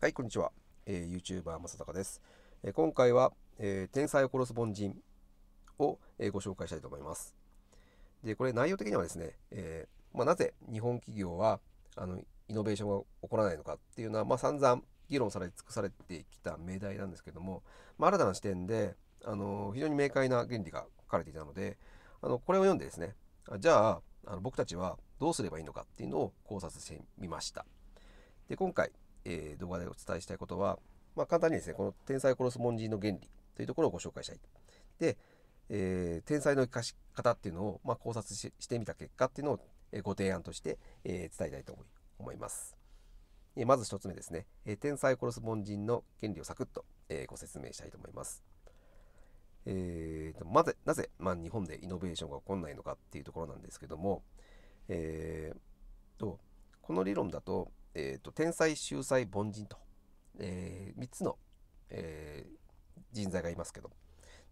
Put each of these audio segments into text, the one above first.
はい、こんにちは。えー、YouTuber 正隆です。えー、今回は、えー、天才を殺す凡人を、えー、ご紹介したいと思います。で、これ内容的にはですね、えー、まあ、なぜ日本企業はあのイノベーションが起こらないのかっていうのは、まあ、散々議論され尽くされてきた命題なんですけども、まあ、新たな視点で、あの非常に明快な原理が書かれていたので、あのこれを読んでですね、じゃああの僕たちはどうすればいいのかっていうのを考察してみました。で今回えー、動画でお伝えしたいことは、まあ、簡単にですねこの天才コロス人の原理というところをご紹介したい。で、えー、天才の生かし方っていうのを、まあ、考察ししてみた結果っていうのを、えご提案として、えー、伝えたいと思います。えまず1つ目ですね、え天才コロス人の原理をサクッと、えご説明したいと思います。えーと、なまぜなぜ、まあ、日本でイノベーションが起こらないのかっていうところなんですけども、えーとこの理論だとえーと、天才秀才凡人と、えー、3つの、えー、人材がいますけど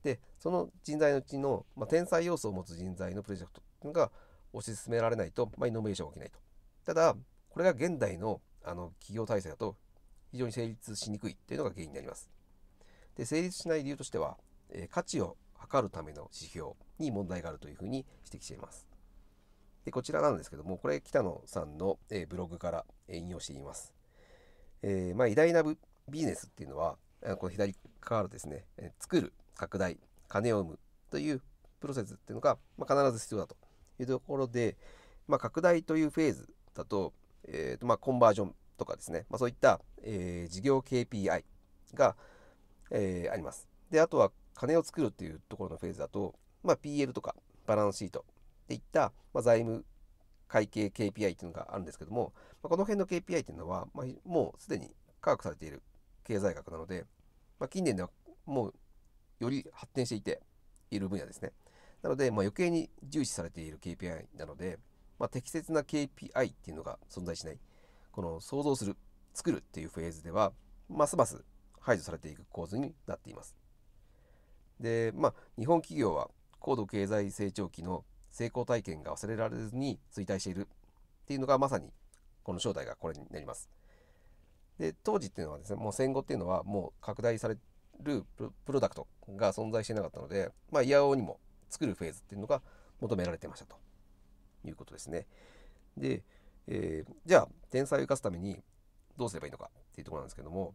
でその人材のうちの、まあ、天才要素を持つ人材のプロジェクトが推し進められないと、まあ、イノベーションが起きないとただこれが現代のあの企業体制だと非常に成立しにくいというのが原因になりますで成立しない理由としては、えー、価値を測るための指標に問題があるというふうに指摘していますで、こちらなんですけども、これ北野さんの、えブログから引用しています。えー、まあ、偉大なビジネスっていうのは、この左側のですね、え作る、拡大、金を生むというプロセスっていうのが、まあ、必ず必要だというところで、まあ、拡大というフェーズだと、えーとまあ、コンバージョンとかですね、まあ、そういった、えー、事業 KPI が、えー、あります。で、あとは金を作るっていうところのフェーズだと、まあ、PL とかバランスシートていった、まあ、財務会計 KPI というのがあるんですけども、まあ、この辺の KPI というのは、まあ、もうすでに科学されている経済学なので、まあ、近年ではもうより発展していている分野ですね。なので、まあ、余計に重視されている KPI なので、まあ、適切な KPI っていうのが存在しない。この想像する、作るというフェーズでは、ますます排除されていく構図になっています。で、まあ、日本企業は高度経済成長期の成功体験が忘れられずに衰退しているっていうのがまさにこの正体がこれになります。で当時っていうのはですねもう戦後っていうのはもう拡大されるプロダクトが存在してなかったのでまあいやおうにも作るフェーズっていうのが求められてましたということですね。で、えー、じゃあ天才を生かすためにどうすればいいのかっていうところなんですけども、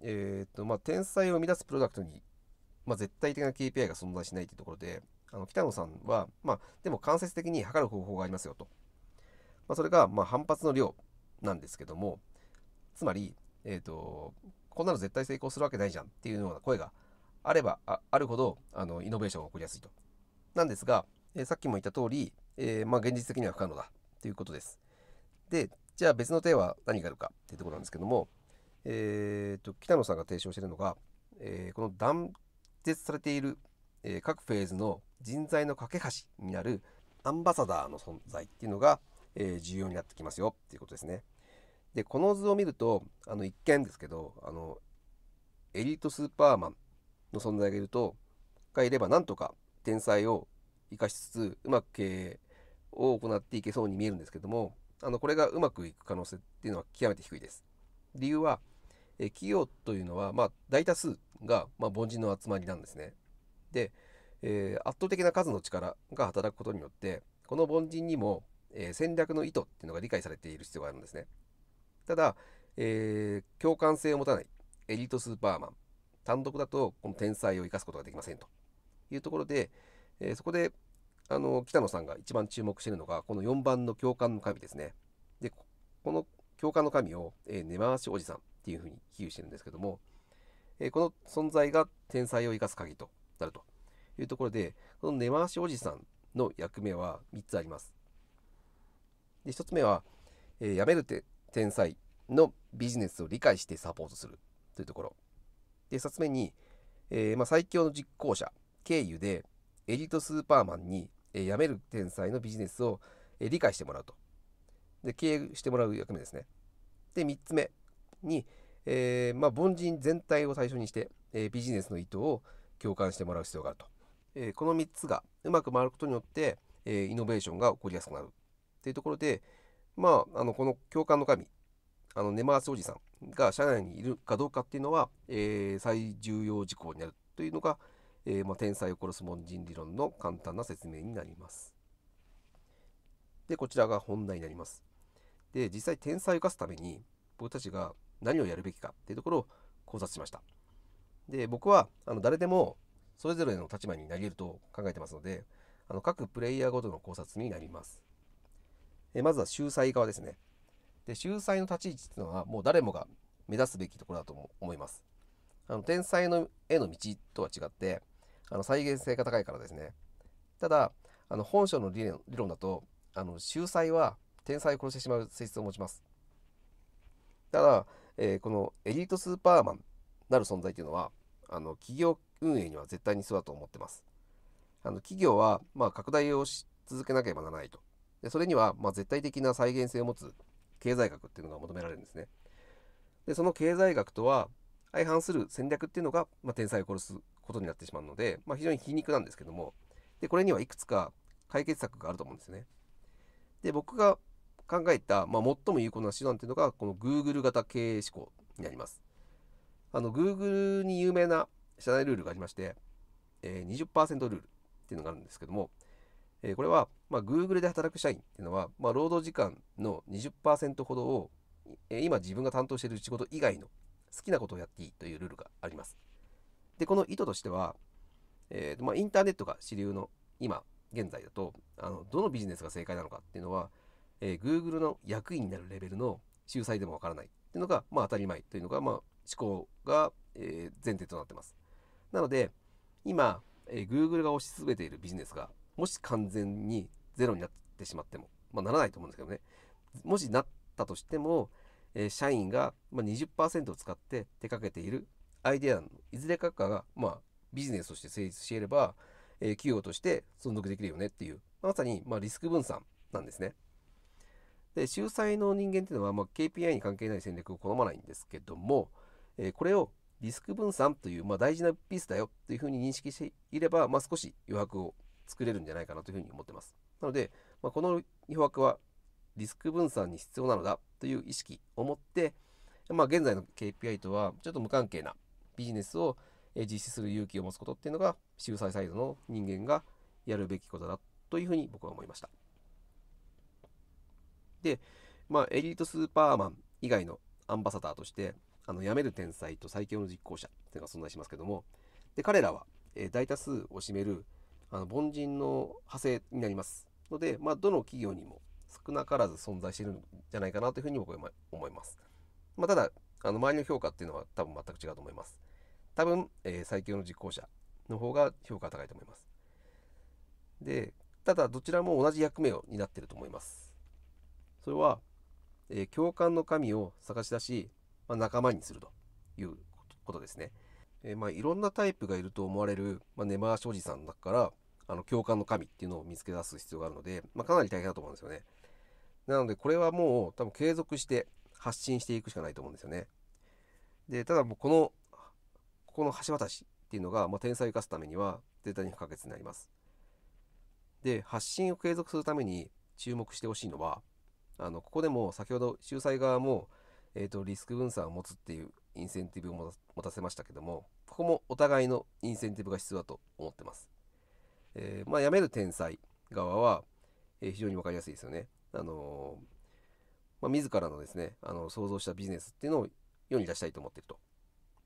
えー、っとまあ、天才を生み出すプロダクトに、まあ、絶対的な KPI が存在しないっていうところであの北野さんは、まあ、でも間接的に測る方法がありますよと。まあ、それが、まあ、反発の量なんですけども、つまり、えっ、ー、と、こんなの絶対成功するわけないじゃんっていうような声があればああるほど、あの、イノベーションが起こりやすいと。なんですが、えー、さっきも言った通り、えー、まあ、現実的には不可能だということです。で、じゃあ別の手は何があるかっていうところなんですけども、えっ、ー、と、北野さんが提唱しているのが、えこの断絶されている、え各フェーズの人材の架け橋になるアンバサダーの存在っていうのが、えー、重要になってきますよっていうことですね。でこの図を見るとあの一見ですけどあのエリートスーパーマンの存在がいるとがいればなんとか天才を生かしつつうまく経営を行っていけそうに見えるんですけどもあのこれがうまくいく可能性っていうのは極めて低いです。理由はえ企業というのは、まあ、大多数が、まあ、凡人の集まりなんですね。でえー、圧倒的な数の力が働くことによってこの凡人にも、えー、戦略の意図っていうのが理解されている必要があるんですねただ、えー、共感性を持たないエリートスーパーマン単独だとこの天才を生かすことができませんというところで、えー、そこであの北野さんが一番注目しているのがこの4番の共感の神ですねでこの共感の神を、えー、根回しおじさんっていうふうに比喩してるんですけども、えー、この存在が天才を生かす鍵となるというところで、この根回しおじさんの役目は3つあります。で1つ目は、えー、辞めるて天才のビジネスを理解してサポートするというところ。で2つ目に、えー、まあ、最強の実行者経由でエリートスーパーマンに、えー、辞める天才のビジネスを、え理解してもらうと。で経営してもらう役目ですね。で3つ目に、えまあ、凡人全体を対象にして、えビジネスの意図を共感してもらう必要があると。えー、この3つがうまく回ることによって、えー、イノベーションが起こりやすくなるっていうところで、まあ、あのこの共感の神あの根回しおじさんが社内にいるかどうかっていうのは、えー、最重要事項になるというのが、えーまあ、天才を殺す門人理論の簡単な説明になります。で、こちらが本題になります。で、実際天才を生かすために僕たちが何をやるべきかっていうところを考察しました。で、僕はあの誰でもそれぞれの立場になり得ると考えてますので、あの各プレイヤーごとの考察になります。えまずは秀才側ですね。で、秀才の立ち位置っていうのはもう誰もが目指すべきところだと思います。あの天才のへの道とは違ってあの再現性が高いからですね。ただあの本書の理論だとあの秀才は天才を殺してしまう性質を持ちます。ただ、えー、このエリートスーパーマンなる存在というのはあの企業運営には絶対にそうだと思ってます。あの企業はま拡大をし続けなければならないと。でそれにはま絶対的な再現性を持つ経済学っていうのが求められるんですね。でその経済学とは相反する戦略っていうのが、ま天才を殺すことになってしまうので、まあ、非常に皮肉なんですけどもでこれにはいくつか解決策があると思うんですね。で僕が考えた、まあ、最も有効な手段というのがこの Google 型経営思考になります。あの Google に有名な社内ルールがありまして、えー、20%ルールっていうのがあるんですけども、えー、これは、まあ、Google で働く社員っていうのは、まあ、労働時間の20%ほどを、えー、今自分が担当している仕事以外の好きなことをやっていいというルールがあります。で、この意図としては、えーまあ、インターネットが主流の今現在だとあのどのビジネスが正解なのかっていうのは、えー、Google の役員になるレベルの秀才でもわからないっていうのが、まあ、当たり前というのが、まあ、思考が、えー、前提となってます。なので、今、えー、Google が推し進めているビジネスが、もし完全にゼロになってしまっても、まあ、ならないと思うんですけどね、もしなったとしても、えー、社員が、ま20%を使って手掛けているアイデアのいずれかが、まあ、ビジネスとして成立していれば、えー、企業として存続できるよねっていう、まさに、まあ、リスク分散なんですね。で、秀才の人間っていうのは、まあ、KPI に関係ない戦略を好まないんですけども、えー、これをリスク分散という、まあ、大事なピースだよというふうに認識していれば、まあ、少し余白を作れるんじゃないかなというふうに思ってます。なので、まあ、この余白はリスク分散に必要なのだという意識を持って、まあ、現在の KPI とはちょっと無関係なビジネスを実施する勇気を持つことっていうのが秀才サイドの人間がやるべきことだというふうに僕は思いました。で、まあ、エリートスーパーマン以外のアンバサダーとしてあの辞める天才と最強の実行者というのが存在しますけどもで彼らは、えー、大多数を占めるあの凡人の派生になりますので、まあ、どの企業にも少なからず存在しているんじゃないかなというふうに僕は思います。まあ、ただあの周りの評価っていうのは多分全く違うと思います。多分、えー、最強の実行者の方が評価が高いと思います。で、ただどちらも同じ役目を担っていると思います。それは、えー、共感の神を探し出し、まあ、仲間にするということですね。えー、まあ、いろんなタイプがいると思われる、まあ、根回しおじさんだからあの共感の神っていうのを見つけ出す必要があるので、まあ、かなり大変だと思うんですよね。なのでこれはもう多分継続して発信していくしかないと思うんですよね。でただもうこのここの橋渡しっていうのが、まあ、天才を生かすためには絶対に不可欠になります。で発信を継続するために注目してほしいのはあのここでも先ほど秀才側もえーと、リスク分散を持つっていうインセンティブを持たせましたけどもここもお互いのインセンティブが必要だと思ってます。えー、まあ、辞める天才側は、えー、非常に分かりやすいですよね。あのー、まあ、自らのですねあの想像したビジネスっていうのを世に出したいと思っていると。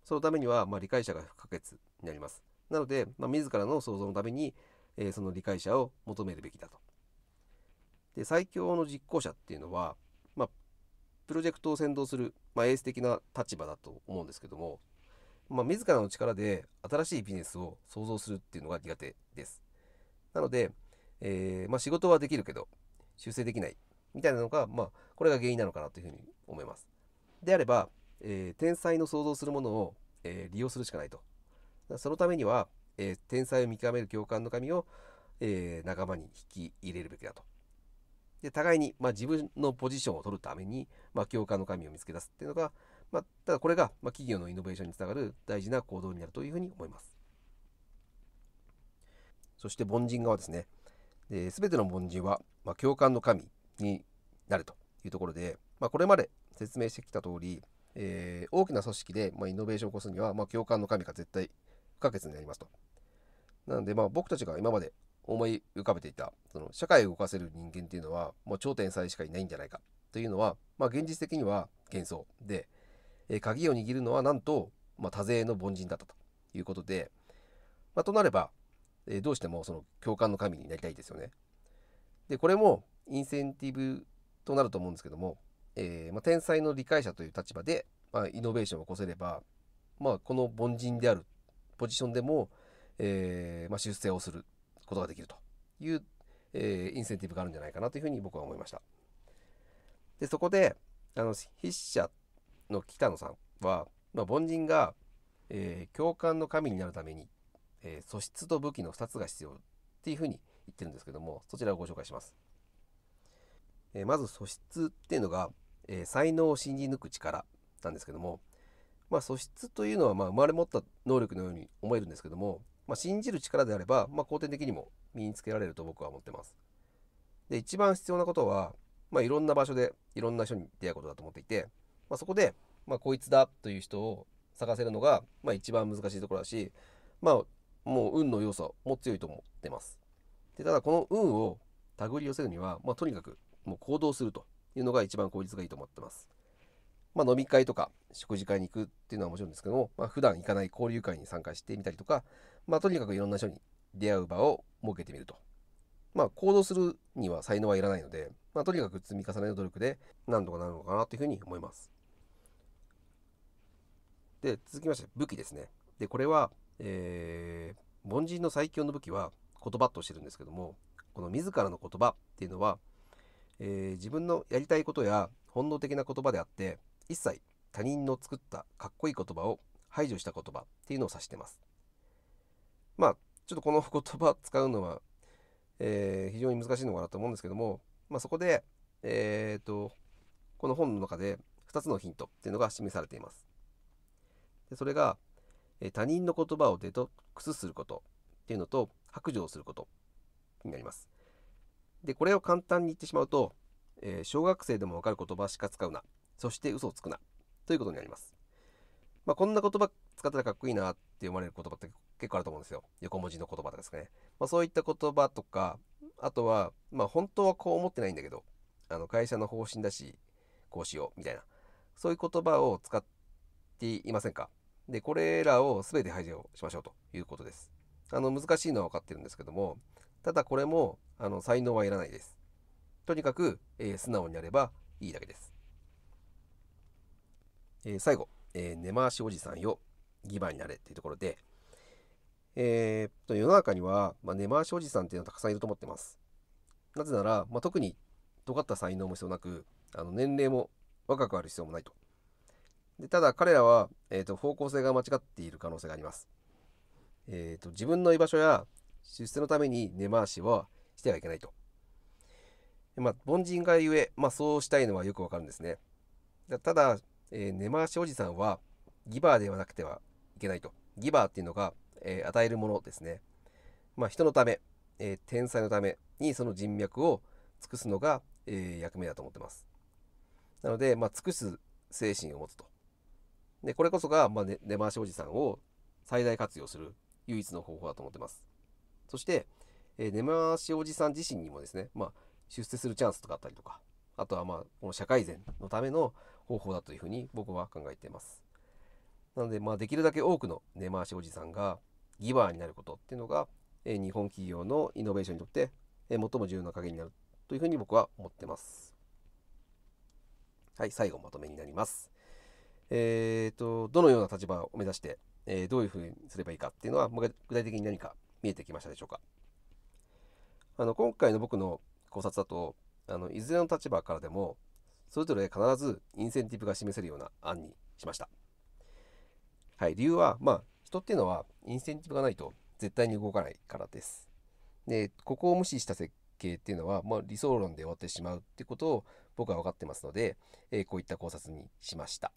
そのためには、まあ、理解者が不可欠になります。なので、まあ、自らの想像のために、えー、その理解者を求めるべきだと。で最強の実行者っていうのはプロジェクトを先導する、まあ、エース的な立場だと思うんですけども、まあ、自らの力で新しいビジネスを創造するっていうのが苦手です。なので、えー、まあ、仕事はできるけど修正できないみたいなのが、まあ、これが原因なのかなというふうに思います。であれば、えー、天才の創造するものを、えー、利用するしかないと。そのためには、え天才を見極める共感の神を、え仲間に引き入れるべきだとで互いに、まあ、自分のポジションを取るために、まあ、共感の神を見つけ出すっていうのが、まあ、ただこれが、まあ、企業のイノベーションにつながる大事な行動になるというふうに思います。そして凡人側ですね。すべての凡人は、まあ、共感の神になるというところで、まあ、これまで説明してきた通り、えー、大きな組織で、まあ、イノベーションを起こすには、まあ、共感の神が絶対不可欠になりますと。なので、まあ、僕たちが今まで思い浮かべていたその社会を動かせる人間っていうのはもう頂点さえしかいないんじゃないかというのは、まあ、現実的には幻想で、えー、鍵を握るのはなんと、まあ、多勢の凡人だったということで、まあ、となれば、えー、どうしてもその共感の神になりたいですよね。でこれもインセンティブとなると思うんですけども、えー、まあ、天才の理解者という立場で、まあ、イノベーションを起こせれば、まあ、この凡人であるポジションでも、えー、ま出世をすることができるという、えー、インセンティブがあるんじゃないかなというふうに僕は思いました。で、そこで、あの、筆者の北野さんは、まあ、凡人が、えー、共感の神になるために、えー、素質と武器の2つが必要っていうふうに言ってるんですけども、そちらをご紹介します。えー、まず素質っていうのが、え才能を信じ抜く力なんですけども、まあ、素質というのはまあ生まれ持った能力のように思えるんですけどもまあ、信じる力であれば、まあ、後天的にも身につけられると僕は思ってます。で、一番必要なことは、まあ、いろんな場所でいろんな人に出会うことだと思っていて、まあ、そこで、まあ、こいつだという人を探せるのが、まあ、一番難しいところだし、まあ、もう運の要素も強いと思ってます。でただこの運を手繰り寄せるには、まあ、とにかくもう行動するというのが一番効率がいいと思ってます。まあ、飲み会とか食事会に行くっていうのはもちろんですけども、まあ、普段行かない交流会に参加してみたりとか、まあ、とにかくいろんな人に出会う場を設けてみると。まあ、行動するには才能はいらないので、まあ、とにかく積み重ねの努力で何とかなるのかなというふうに思います。で、続きまして、武器ですね。で、これは、えー、凡人の最強の武器は言葉としてるんですけども、この自らの言葉っていうのは、えー、自分のやりたいことや本能的な言葉であって、一切他人の作ったかっこいい言葉を排除した言葉っていうのを指してます。まあちょっとこの言葉使うのは、えー、非常に難しいのかなと思うんですけども、まあ、そこで、えーと、この本の中で2つのヒントっていうのが示されています。でそれが、え他人の言葉をデトックスすることっていうのと白状することになります。でこれを簡単に言ってしまうと、えー、小学生でもわかる言葉しか使うなそして嘘をつくなということになります。まあ、こんな言葉使ったらかっこいいなって思われる言葉って結構あると思うんですよ。横文字の言葉とかですね。まあ、そういった言葉とか、あとは、まあ、本当はこう思ってないんだけど、あの会社の方針だし、こうしようみたいな、そういう言葉を使っていませんか。で、これらを全て排除しましょうということです。あの難しいのは分かってるんですけども、ただこれもあの才能はいらないです。とにかく、えー、素直になればいいだけです。えー、最後、えー、根回しおじさんよ、ギバになれっていうところで、えー、と世の中には、まあ、根回しおじさんっていうのはたくさんいると思ってます。なぜなら、まあ、特に尖った才能も必要なく、あの年齢も若くある必要もないと。でただ彼らは、えーと、方向性が間違っている可能性があります。えーと、と自分の居場所や出世のために根回しはしてはいけないと。まあ、凡人がゆえ、まあ、そうしたいのはよくわかるんですね。ただ、えー、根回しおじさんはギバーではなくてはいけないと。ギバーっていうのがえー、与えるものですね。まあ、人のため、えー、天才のためにその人脈を尽くすのが、えー、役目だと思ってます。なので、まあ、尽くす精神を持つと。でこれこそが、まあね、根回しおじさんを最大活用する唯一の方法だと思ってます。そして、えー、根回しおじさん自身にもですね、まあ、出世するチャンスとかあったりとか、あとはまあ、この社会善のための方法だというふうに僕は考えています。なので、まあ、できるだけ多くの根回しおじさんが、ギバーになることっていうのが、えー、日本企業のイノベーションにとって、えー、最も重要な鍵になるというふうに僕は思ってます。はい、最後まとめになります。えっ、ー、と、どのような立場を目指して、えー、どういうふうにすればいいかっていうのは、具体的に何か見えてきましたでしょうか。あの、今回の僕の考察だと、あの、いずれの立場からでも、それぞれ必ずインセンティブが示せるような案にしました。はい、理由は、まあ、人っていうのはインセンティブがないと絶対に動かないからです。で、ここを無視した設計っていうのは、まあ、理想論で終わってしまうってことを僕は分かってますので、えー、こういった考察にしました。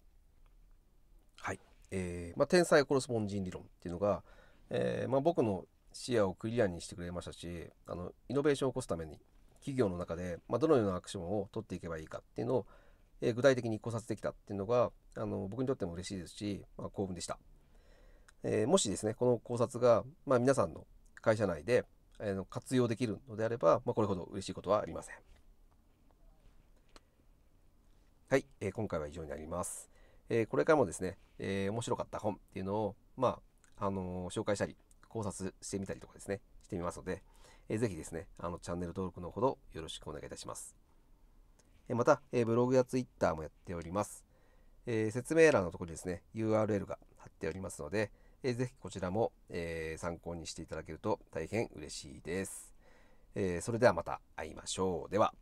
はい。えー、まあ、天才コロスポンジン理論っていうのが、えー、まあ、僕の視野をクリアにしてくれましたし、あの、イノベーションを起こすために、企業の中で、まあ、どのようなアクションを取っていけばいいかっていうのを、え具体的に考察できたっていうのが、あの、僕にとっても嬉しいですし、まあ、幸運でした。えー、もしですねこの考察が、まあ、皆さんの会社内で、えー、活用できるのであれば、まあ、これほど嬉しいことはありません。はい、えー、今回は以上になります。えー、これからもですね、えー、面白かった本っていうのを、まああのー、紹介したり考察してみたりとかですねしてみますので、えー、ぜひですねあのチャンネル登録のほどよろしくお願いいたします。えー、また、えー、ブログやツイッターもやっております。えー、説明欄のところにですね URL が貼っておりますので、えー、ぜひこちらも、えー、参考にしていただけると大変嬉しいです。えー、それではまた会いましょう。では。